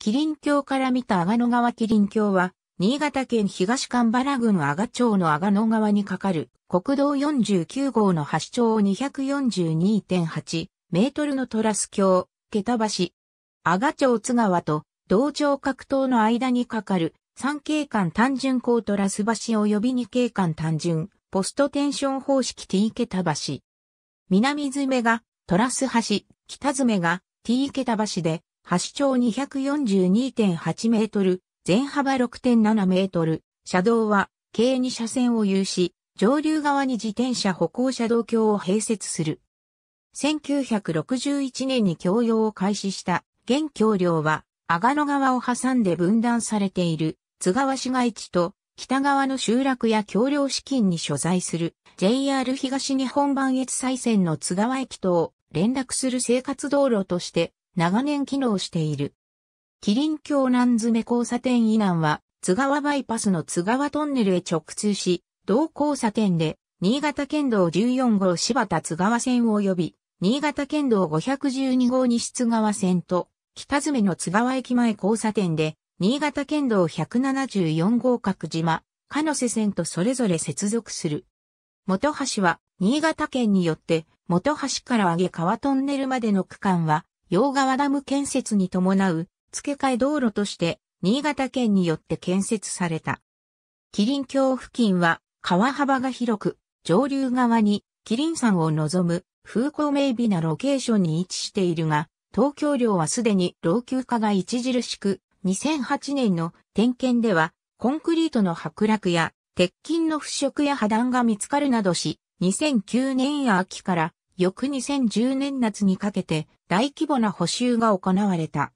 キリン橋から見た阿賀野川キリン橋は、新潟県東神原郡阿賀町の阿賀野川に架かる国道49号の橋長242.8メートルのトラス橋、桁橋。阿賀町津川と同場格闘の間に架かる三景間単純高トラス橋及び二景間単純ポストテンション方式 T 桁橋。南詰めがトラス橋、北詰めが T 桁橋で、橋長242.8メートル、全幅6.7メートル、車道は計2車線を有し、上流側に自転車歩行車道橋を併設する。1961年に橋用を開始した現橋梁は、阿賀野川を挟んで分断されている津川市街地と北側の集落や橋梁資金に所在する JR 東日本版越西線の津川駅と連絡する生活道路として長年機能している。キリン橋南詰交差点以南は、津川バイパスの津川トンネルへ直通し、同交差点で、新潟県道14号柴田津川線及び、新潟県道512号西津川線と、北詰の津川駅前交差点で、新潟県道174号角島、かのせ線とそれぞれ接続する。元橋は、新潟県によって、元橋から上げ川トンネルまでの区間は、洋川ダム建設に伴う付け替え道路として新潟県によって建設された。麒麟橋付近は川幅が広く、上流側に麒麟山を望む風光明媚なロケーションに位置しているが、東京領はすでに老朽化が著しく、2008年の点検では、コンクリートの剥落や、鉄筋の腐食や破断が見つかるなどし、2009年秋から翌2010年夏にかけて大規模な補修が行われた。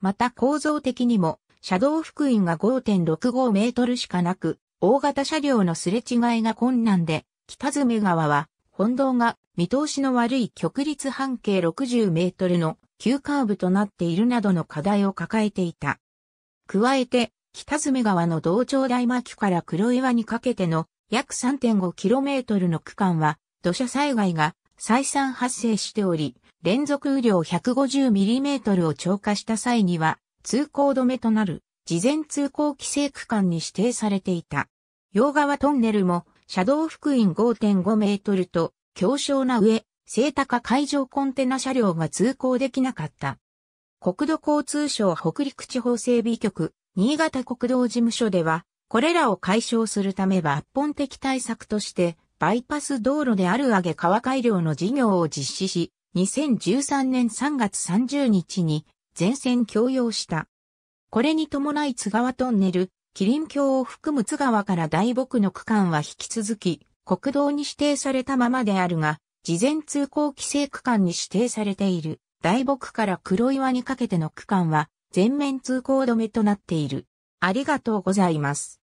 また構造的にも、車道福音が5.65メートルしかなく、大型車両のすれ違いが困難で、北爪川は、本堂が見通しの悪い極率半径60メートルの急カーブとなっているなどの課題を抱えていた。加えて、北爪川の道庁大巻から黒岩にかけての約 3.5km の区間は土砂災害が再三発生しており、連続雨量 150mm を超過した際には、通行止めとなる、事前通行規制区間に指定されていた。洋川トンネルも、車道福音5.5メートルと、強小な上、聖高海上コンテナ車両が通行できなかった。国土交通省北陸地方整備局、新潟国道事務所では、これらを解消するため抜本的対策として、バイパス道路である上げ川改良の事業を実施し、2013年3月30日に全線供用した。これに伴い津川トンネル、キリン橋を含む津川から大木の区間は引き続き、国道に指定されたままであるが、事前通行規制区間に指定されている大木から黒岩にかけての区間は全面通行止めとなっている。ありがとうございます。